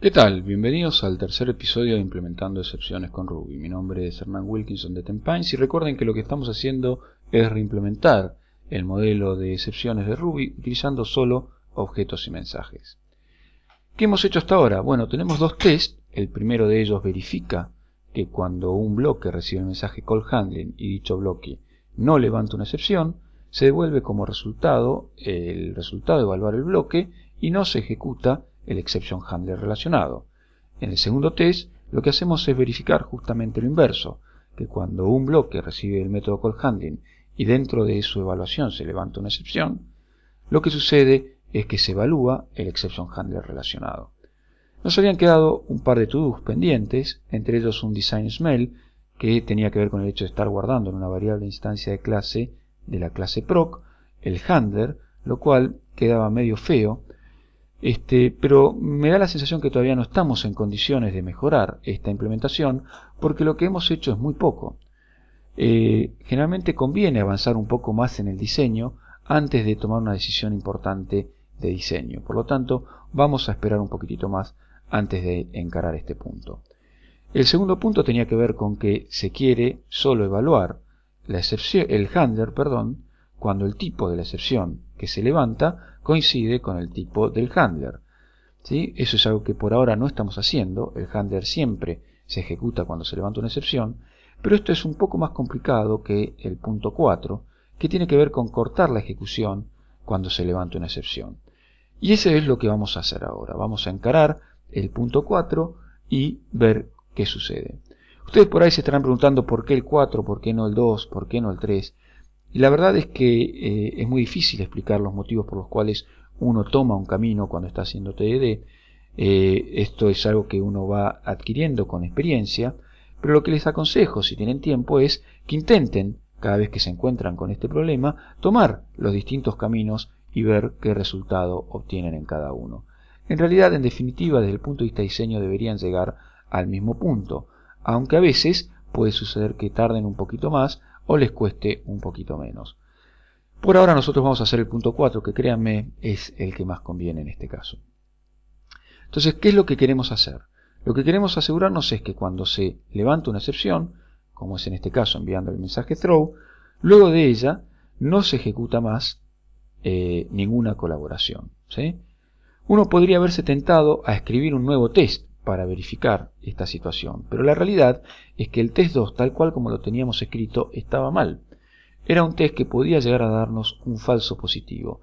¿Qué tal? Bienvenidos al tercer episodio de Implementando Excepciones con Ruby. Mi nombre es Hernán Wilkinson de Tempines y recuerden que lo que estamos haciendo es reimplementar el modelo de excepciones de Ruby utilizando solo objetos y mensajes. ¿Qué hemos hecho hasta ahora? Bueno, tenemos dos tests. El primero de ellos verifica que cuando un bloque recibe el mensaje call handling y dicho bloque no levanta una excepción, se devuelve como resultado el resultado de evaluar el bloque y no se ejecuta el exception handler relacionado. En el segundo test, lo que hacemos es verificar justamente lo inverso, que cuando un bloque recibe el método call handling y dentro de su evaluación se levanta una excepción, lo que sucede es que se evalúa el exception handler relacionado. Nos habían quedado un par de to pendientes, entre ellos un design smell, que tenía que ver con el hecho de estar guardando en una variable instancia de clase de la clase proc, el handler, lo cual quedaba medio feo, este, pero me da la sensación que todavía no estamos en condiciones de mejorar esta implementación porque lo que hemos hecho es muy poco. Eh, generalmente conviene avanzar un poco más en el diseño antes de tomar una decisión importante de diseño. Por lo tanto, vamos a esperar un poquitito más antes de encarar este punto. El segundo punto tenía que ver con que se quiere solo evaluar la excepción, el handler perdón, cuando el tipo de la excepción que se levanta coincide con el tipo del handler. ¿sí? Eso es algo que por ahora no estamos haciendo, el handler siempre se ejecuta cuando se levanta una excepción, pero esto es un poco más complicado que el punto 4, que tiene que ver con cortar la ejecución cuando se levanta una excepción. Y eso es lo que vamos a hacer ahora, vamos a encarar el punto 4 y ver qué sucede. Ustedes por ahí se estarán preguntando por qué el 4, por qué no el 2, por qué no el 3. Y la verdad es que eh, es muy difícil explicar los motivos por los cuales uno toma un camino cuando está haciendo TDD. Eh, esto es algo que uno va adquiriendo con experiencia, pero lo que les aconsejo, si tienen tiempo, es que intenten, cada vez que se encuentran con este problema, tomar los distintos caminos y ver qué resultado obtienen en cada uno. En realidad, en definitiva, desde el punto de vista de diseño deberían llegar al mismo punto, aunque a veces puede suceder que tarden un poquito más, o les cueste un poquito menos. Por ahora nosotros vamos a hacer el punto 4, que créanme es el que más conviene en este caso. Entonces, ¿qué es lo que queremos hacer? Lo que queremos asegurarnos es que cuando se levanta una excepción, como es en este caso enviando el mensaje throw, luego de ella no se ejecuta más eh, ninguna colaboración. Uno podría haberse tentado a escribir un nuevo test para verificar esta situación. Pero la realidad es que el test 2, tal cual como lo teníamos escrito, estaba mal. Era un test que podía llegar a darnos un falso positivo.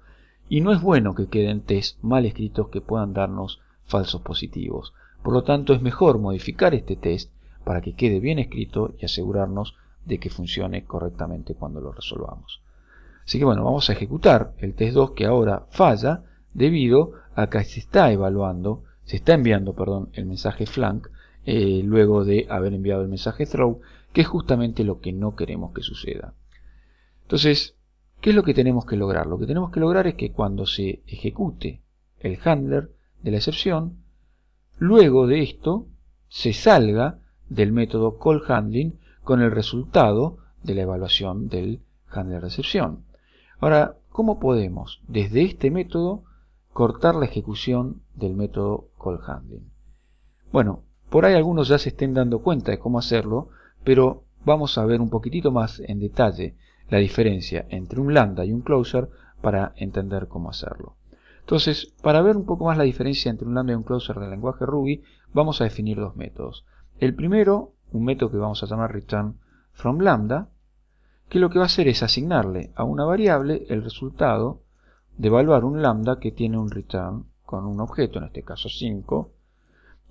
Y no es bueno que queden test mal escritos que puedan darnos falsos positivos. Por lo tanto, es mejor modificar este test para que quede bien escrito y asegurarnos de que funcione correctamente cuando lo resolvamos. Así que bueno, vamos a ejecutar el test 2 que ahora falla debido a que se está evaluando se está enviando perdón, el mensaje flank eh, luego de haber enviado el mensaje throw, que es justamente lo que no queremos que suceda. Entonces, ¿qué es lo que tenemos que lograr? Lo que tenemos que lograr es que cuando se ejecute el handler de la excepción, luego de esto se salga del método call handling con el resultado de la evaluación del handler de excepción. Ahora, ¿cómo podemos desde este método cortar la ejecución del método call handling. Bueno, por ahí algunos ya se estén dando cuenta de cómo hacerlo, pero vamos a ver un poquitito más en detalle la diferencia entre un lambda y un closure para entender cómo hacerlo. Entonces, para ver un poco más la diferencia entre un lambda y un closer del lenguaje Ruby, vamos a definir dos métodos. El primero, un método que vamos a llamar return from lambda, que lo que va a hacer es asignarle a una variable el resultado de evaluar un lambda que tiene un return con un objeto, en este caso 5,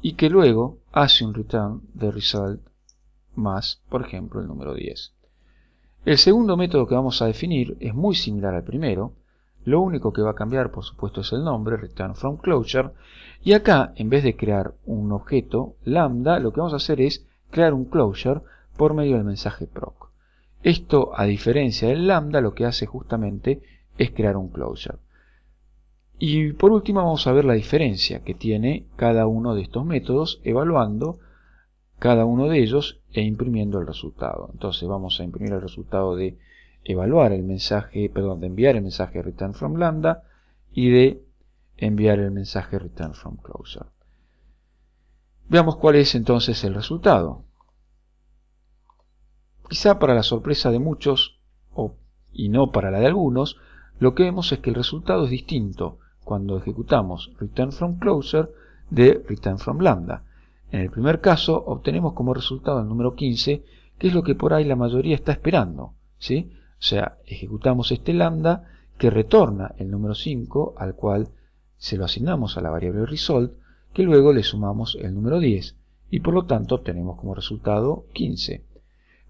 y que luego hace un return de result más, por ejemplo, el número 10. El segundo método que vamos a definir es muy similar al primero, lo único que va a cambiar por supuesto es el nombre, return from closure, y acá en vez de crear un objeto lambda, lo que vamos a hacer es crear un closure por medio del mensaje proc. Esto, a diferencia del lambda, lo que hace justamente es crear un closure. Y por último vamos a ver la diferencia que tiene cada uno de estos métodos evaluando cada uno de ellos e imprimiendo el resultado. Entonces vamos a imprimir el resultado de evaluar el mensaje, perdón, de enviar el mensaje return from lambda y de enviar el mensaje return from closure. Veamos cuál es entonces el resultado. Quizá para la sorpresa de muchos, o, y no para la de algunos, lo que vemos es que el resultado es distinto cuando ejecutamos return from closer de return from lambda. En el primer caso obtenemos como resultado el número 15, que es lo que por ahí la mayoría está esperando. ¿sí? O sea, ejecutamos este lambda que retorna el número 5 al cual se lo asignamos a la variable result, que luego le sumamos el número 10 y por lo tanto obtenemos como resultado 15.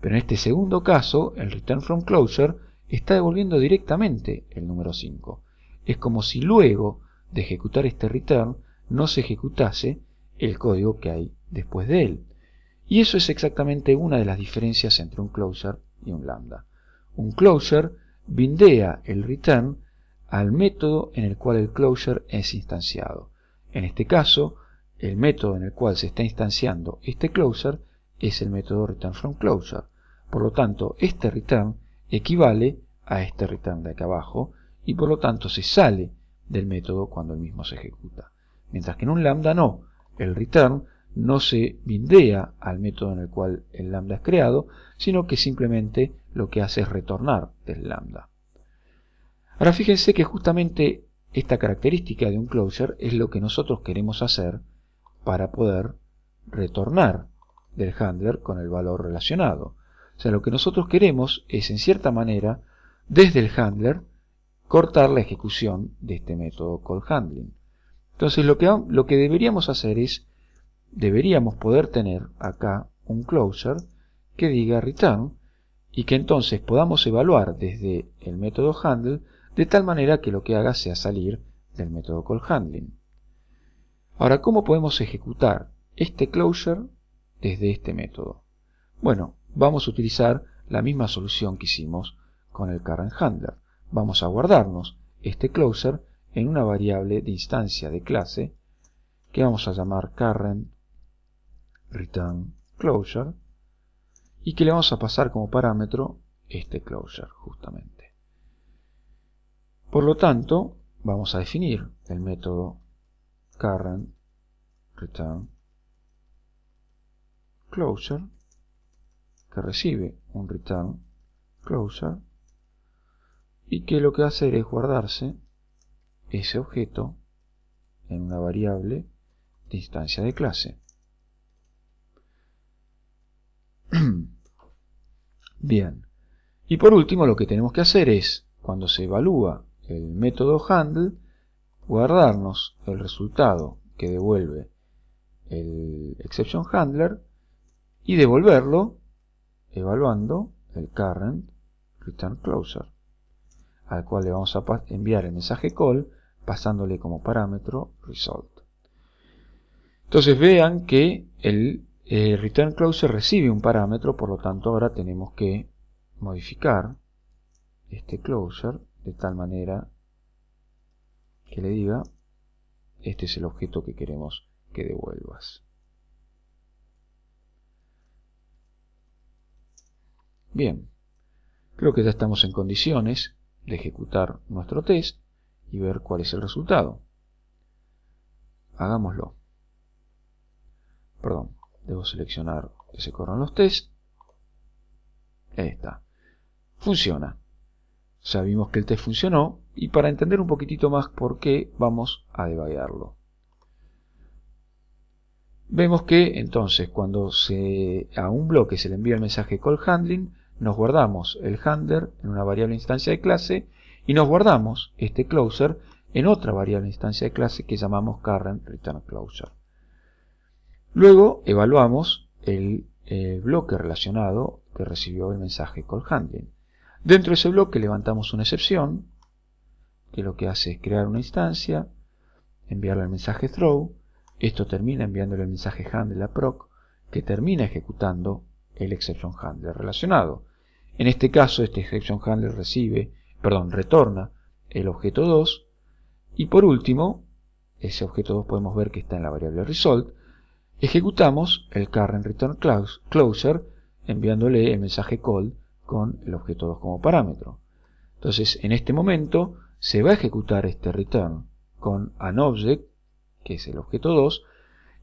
Pero en este segundo caso, el return from closure está devolviendo directamente el número 5. Es como si luego de ejecutar este return no se ejecutase el código que hay después de él. Y eso es exactamente una de las diferencias entre un closure y un lambda. Un closure bindea el return al método en el cual el closure es instanciado. En este caso, el método en el cual se está instanciando este closure es el método return from closure. Por lo tanto, este return equivale a este return de acá abajo y por lo tanto se sale del método cuando el mismo se ejecuta. Mientras que en un lambda no, el return no se bindea al método en el cual el lambda es creado, sino que simplemente lo que hace es retornar del lambda. Ahora fíjense que justamente esta característica de un closure es lo que nosotros queremos hacer para poder retornar del handler con el valor relacionado. O sea, lo que nosotros queremos es, en cierta manera, desde el handler, cortar la ejecución de este método call handling. Entonces lo que, lo que deberíamos hacer es, deberíamos poder tener acá un closure que diga return y que entonces podamos evaluar desde el método handle de tal manera que lo que haga sea salir del método call handling. Ahora, ¿cómo podemos ejecutar este closure desde este método? Bueno, vamos a utilizar la misma solución que hicimos con el current handler. Vamos a guardarnos este closer en una variable de instancia de clase que vamos a llamar current y que le vamos a pasar como parámetro este closure justamente. Por lo tanto, vamos a definir el método current return closure recibe un return closer y que lo que va hacer es guardarse ese objeto en una variable de instancia de clase. Bien. Y por último lo que tenemos que hacer es, cuando se evalúa el método handle, guardarnos el resultado que devuelve el exception handler y devolverlo evaluando el current return closer, al cual le vamos a enviar el mensaje call pasándole como parámetro result. Entonces vean que el eh, return closer recibe un parámetro, por lo tanto ahora tenemos que modificar este closer de tal manera que le diga este es el objeto que queremos que devuelvas. Bien, creo que ya estamos en condiciones de ejecutar nuestro test y ver cuál es el resultado. Hagámoslo. Perdón, debo seleccionar que se corran los tests. Ahí está. Funciona. Sabimos que el test funcionó y para entender un poquitito más por qué vamos a debaguearlo. Vemos que entonces cuando se, a un bloque se le envía el mensaje call handling, nos guardamos el handler en una variable instancia de clase y nos guardamos este closer en otra variable instancia de clase que llamamos current return closer. Luego evaluamos el eh, bloque relacionado que recibió el mensaje call handling. Dentro de ese bloque levantamos una excepción, que lo que hace es crear una instancia, enviarle el mensaje throw, esto termina enviándole el mensaje handle a proc, que termina ejecutando el exception handler relacionado. En este caso, este exception handler recibe, perdón, retorna el objeto 2. Y por último, ese objeto 2 podemos ver que está en la variable result, ejecutamos el current return closer enviándole el mensaje call con el objeto 2 como parámetro. Entonces, en este momento se va a ejecutar este return con an object, que es el objeto 2,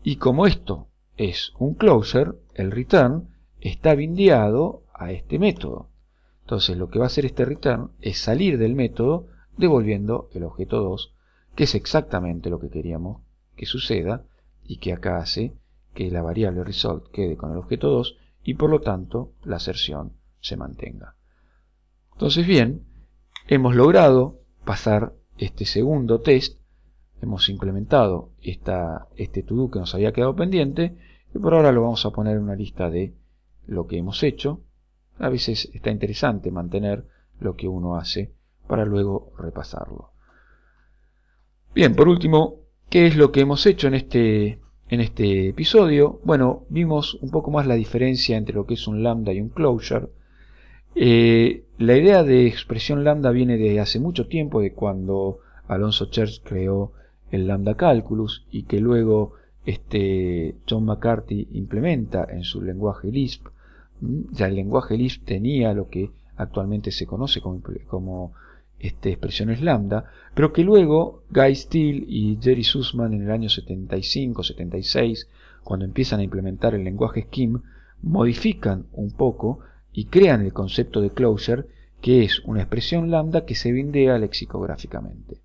y como esto es un closer, el return está bindeado a este método. Entonces lo que va a hacer este return es salir del método devolviendo el objeto 2, que es exactamente lo que queríamos que suceda y que acá hace que la variable result quede con el objeto 2 y por lo tanto la aserción se mantenga. Entonces bien, hemos logrado pasar este segundo test, hemos implementado esta, este todo que nos había quedado pendiente y por ahora lo vamos a poner en una lista de lo que hemos hecho a veces está interesante mantener lo que uno hace para luego repasarlo. Bien, por último, ¿qué es lo que hemos hecho en este, en este episodio? Bueno, vimos un poco más la diferencia entre lo que es un lambda y un closure. Eh, la idea de expresión lambda viene de hace mucho tiempo, de cuando Alonso Church creó el lambda calculus y que luego este John McCarthy implementa en su lenguaje Lisp ya el lenguaje Lisp tenía lo que actualmente se conoce como, este, expresiones lambda, pero que luego Guy Steele y Jerry Sussman en el año 75-76, cuando empiezan a implementar el lenguaje Scheme, modifican un poco y crean el concepto de closure, que es una expresión lambda que se vindea lexicográficamente.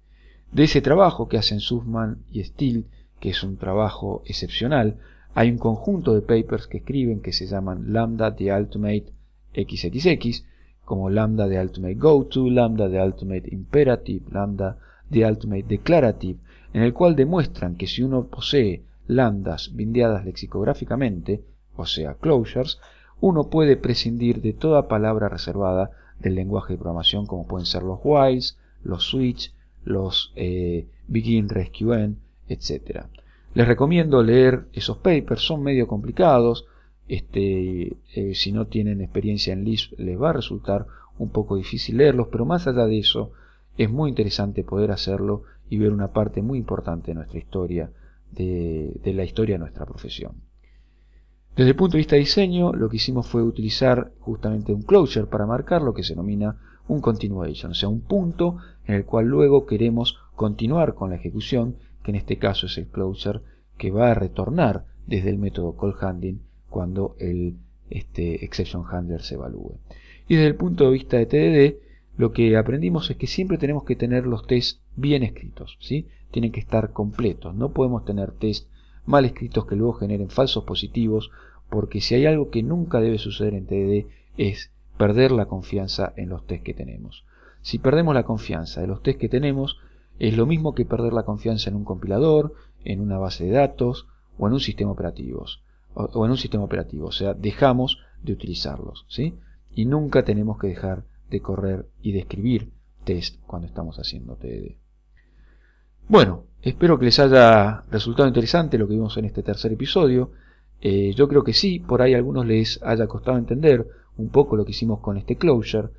De ese trabajo que hacen Sussman y Steele, que es un trabajo excepcional, hay un conjunto de papers que escriben que se llaman Lambda de Ultimate XXX, como Lambda de Ultimate to, Lambda de Ultimate Imperative, Lambda de Ultimate Declarative, en el cual demuestran que si uno posee lambdas bindeadas lexicográficamente, o sea, closures, uno puede prescindir de toda palabra reservada del lenguaje de programación como pueden ser los whiles, los switch, los eh, begin, rescue, end, etc. Les recomiendo leer esos papers, son medio complicados. Este, eh, si no tienen experiencia en Lisp les va a resultar un poco difícil leerlos, pero más allá de eso es muy interesante poder hacerlo y ver una parte muy importante de nuestra historia, de, de la historia de nuestra profesión. Desde el punto de vista de diseño, lo que hicimos fue utilizar justamente un closure para marcar lo que se denomina un continuation, o sea, un punto en el cual luego queremos continuar con la ejecución en este caso es el closure, que va a retornar desde el método call handling cuando el este, exception handler se evalúe. Y desde el punto de vista de TDD, lo que aprendimos es que siempre tenemos que tener los tests bien escritos, ¿sí? tienen que estar completos, no podemos tener tests mal escritos que luego generen falsos positivos, porque si hay algo que nunca debe suceder en TDD es perder la confianza en los tests que tenemos. Si perdemos la confianza de los tests que tenemos, es lo mismo que perder la confianza en un compilador, en una base de datos o en un sistema operativo. O, en un sistema operativo, o sea, dejamos de utilizarlos, ¿sí? Y nunca tenemos que dejar de correr y de escribir test cuando estamos haciendo TDD. Bueno, espero que les haya resultado interesante lo que vimos en este tercer episodio. Eh, yo creo que sí, por ahí a algunos les haya costado entender un poco lo que hicimos con este closure.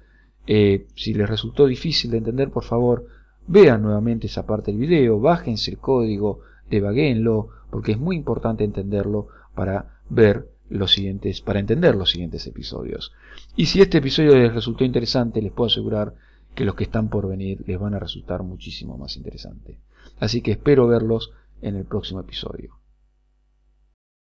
Eh, si les resultó difícil de entender, por favor, vean nuevamente esa parte del video, bájense el código, debaguéenlo, porque es muy importante entenderlo para ver los siguientes, para entender los siguientes episodios. Y si este episodio les resultó interesante, les puedo asegurar que los que están por venir les van a resultar muchísimo más interesantes. Así que espero verlos en el próximo episodio.